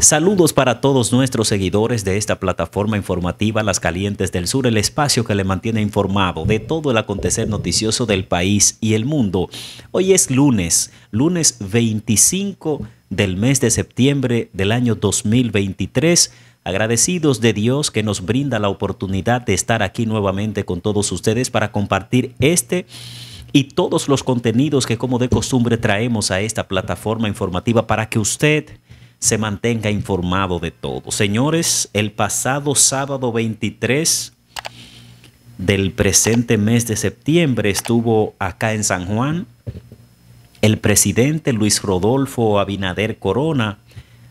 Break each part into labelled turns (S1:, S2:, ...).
S1: Saludos para todos nuestros seguidores de esta plataforma informativa Las Calientes del Sur, el espacio que le mantiene informado de todo el acontecer noticioso del país y el mundo. Hoy es lunes, lunes 25 del mes de septiembre del año 2023. Agradecidos de Dios que nos brinda la oportunidad de estar aquí nuevamente con todos ustedes para compartir este y todos los contenidos que como de costumbre traemos a esta plataforma informativa para que usted se mantenga informado de todo. Señores, el pasado sábado 23 del presente mes de septiembre estuvo acá en San Juan el presidente Luis Rodolfo Abinader Corona,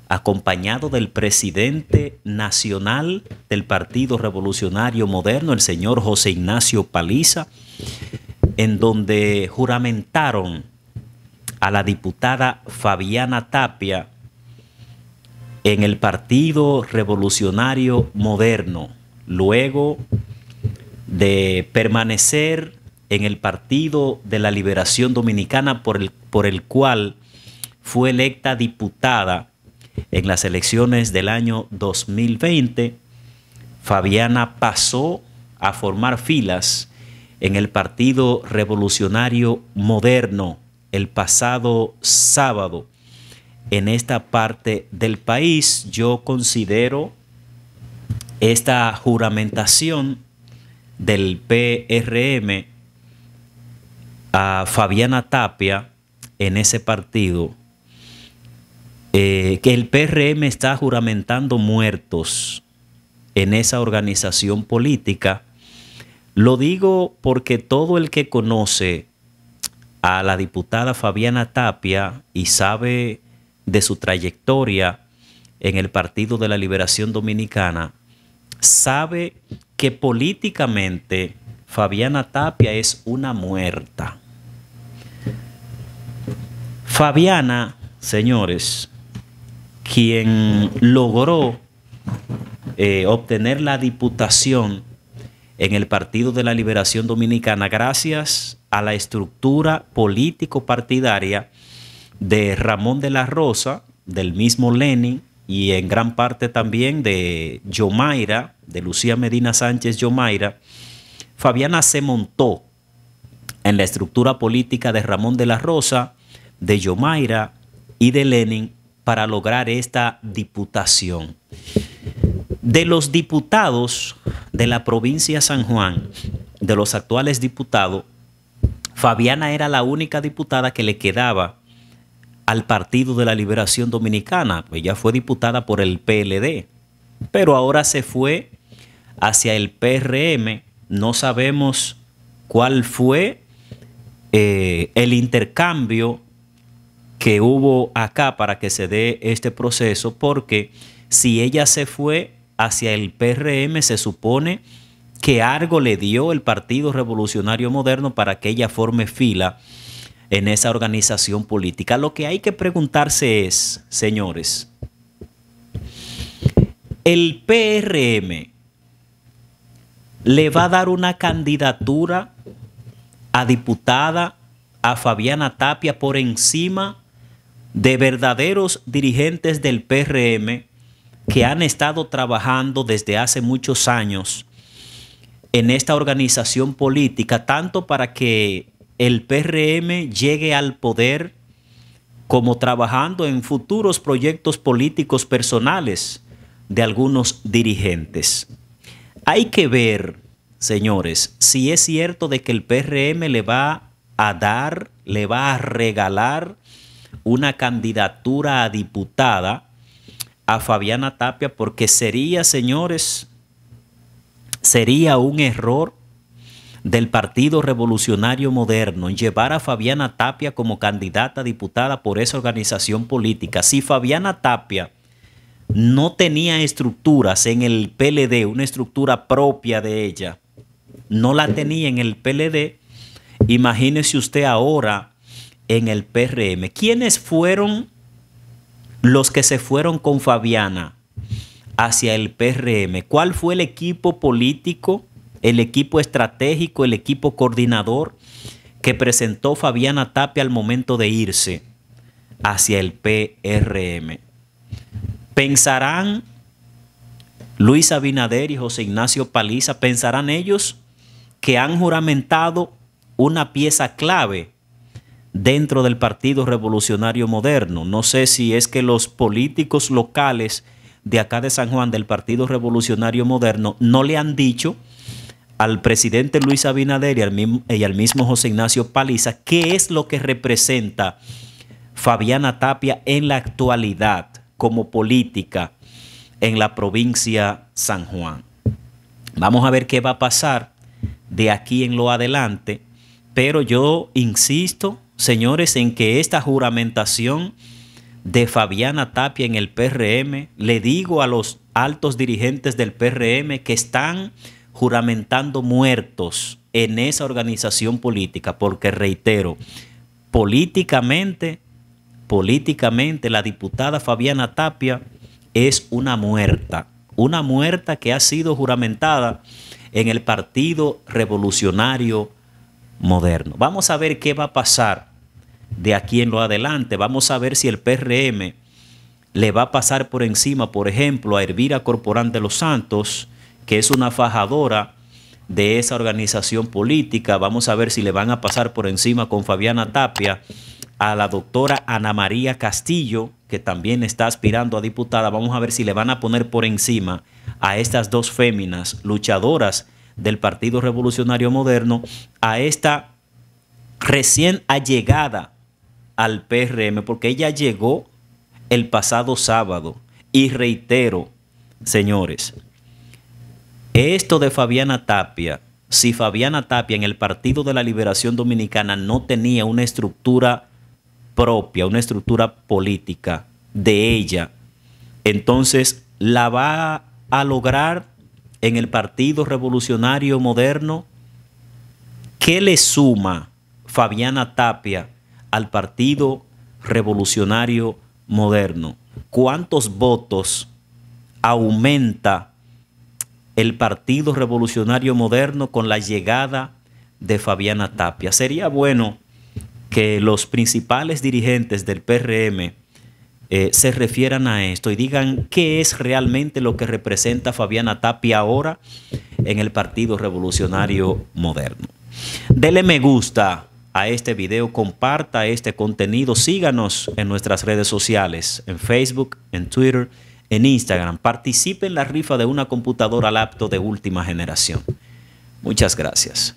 S1: acompañado del presidente nacional del Partido Revolucionario Moderno, el señor José Ignacio Paliza, en donde juramentaron a la diputada Fabiana Tapia, en el Partido Revolucionario Moderno, luego de permanecer en el Partido de la Liberación Dominicana por el, por el cual fue electa diputada en las elecciones del año 2020, Fabiana pasó a formar filas en el Partido Revolucionario Moderno el pasado sábado en esta parte del país, yo considero esta juramentación del PRM a Fabiana Tapia en ese partido, eh, que el PRM está juramentando muertos en esa organización política. Lo digo porque todo el que conoce a la diputada Fabiana Tapia y sabe de su trayectoria en el Partido de la Liberación Dominicana, sabe que políticamente Fabiana Tapia es una muerta. Fabiana, señores, quien logró eh, obtener la diputación en el Partido de la Liberación Dominicana gracias a la estructura político-partidaria de Ramón de la Rosa, del mismo Lenin, y en gran parte también de Yomaira, de Lucía Medina Sánchez Yomaira, Fabiana se montó en la estructura política de Ramón de la Rosa, de Yomaira y de Lenin para lograr esta diputación. De los diputados de la provincia San Juan, de los actuales diputados, Fabiana era la única diputada que le quedaba al Partido de la Liberación Dominicana. Ella fue diputada por el PLD, pero ahora se fue hacia el PRM. No sabemos cuál fue eh, el intercambio que hubo acá para que se dé este proceso, porque si ella se fue hacia el PRM, se supone que algo le dio el Partido Revolucionario Moderno para que ella forme fila en esa organización política. Lo que hay que preguntarse es, señores, ¿el PRM le va a dar una candidatura a diputada a Fabiana Tapia por encima de verdaderos dirigentes del PRM que han estado trabajando desde hace muchos años en esta organización política, tanto para que el PRM llegue al poder como trabajando en futuros proyectos políticos personales de algunos dirigentes. Hay que ver, señores, si es cierto de que el PRM le va a dar, le va a regalar una candidatura a diputada a Fabiana Tapia, porque sería, señores, sería un error del Partido Revolucionario Moderno en llevar a Fabiana Tapia como candidata diputada por esa organización política. Si Fabiana Tapia no tenía estructuras en el PLD, una estructura propia de ella, no la tenía en el PLD, imagínese usted ahora en el PRM. ¿Quiénes fueron los que se fueron con Fabiana hacia el PRM? ¿Cuál fue el equipo político el equipo estratégico, el equipo coordinador que presentó Fabiana Tapia al momento de irse hacia el PRM. ¿Pensarán Luis Abinader y José Ignacio Paliza, pensarán ellos que han juramentado una pieza clave dentro del Partido Revolucionario Moderno? No sé si es que los políticos locales de acá de San Juan del Partido Revolucionario Moderno no le han dicho al presidente Luis Abinader y al, mismo, José Ignacio Paliza, ¿qué es lo que representa Fabiana Tapia en la actualidad como política en la provincia San Juan? Vamos a ver qué va a pasar de aquí en lo adelante, pero yo insisto, señores, en que esta juramentación de Fabiana Tapia en el PRM, le digo a los altos dirigentes del PRM que están juramentando muertos en esa organización política, porque reitero, políticamente, políticamente la diputada Fabiana Tapia es una muerta, una muerta que ha sido juramentada en el Partido Revolucionario Moderno. Vamos a ver qué va a pasar de aquí en lo adelante. Vamos a ver si el PRM le va a pasar por encima, por ejemplo, a Hervira Corporán de los Santos, que es una fajadora de esa organización política. Vamos a ver si le van a pasar por encima con Fabiana Tapia a la doctora Ana María Castillo, que también está aspirando a diputada. Vamos a ver si le van a poner por encima a estas dos féminas luchadoras del Partido Revolucionario Moderno, a esta recién allegada al PRM, porque ella llegó el pasado sábado. Y reitero, señores, esto de Fabiana Tapia, si Fabiana Tapia en el Partido de la Liberación Dominicana no tenía una estructura propia, una estructura política de ella, entonces la va a lograr en el Partido Revolucionario Moderno. ¿Qué le suma Fabiana Tapia al Partido Revolucionario Moderno? ¿Cuántos votos aumenta el Partido Revolucionario Moderno con la llegada de Fabiana Tapia. Sería bueno que los principales dirigentes del PRM eh, se refieran a esto y digan qué es realmente lo que representa Fabiana Tapia ahora en el Partido Revolucionario Moderno. Dele me gusta a este video, comparta este contenido, síganos en nuestras redes sociales, en Facebook, en Twitter, en Instagram. Participe en la rifa de una computadora laptop de última generación. Muchas gracias.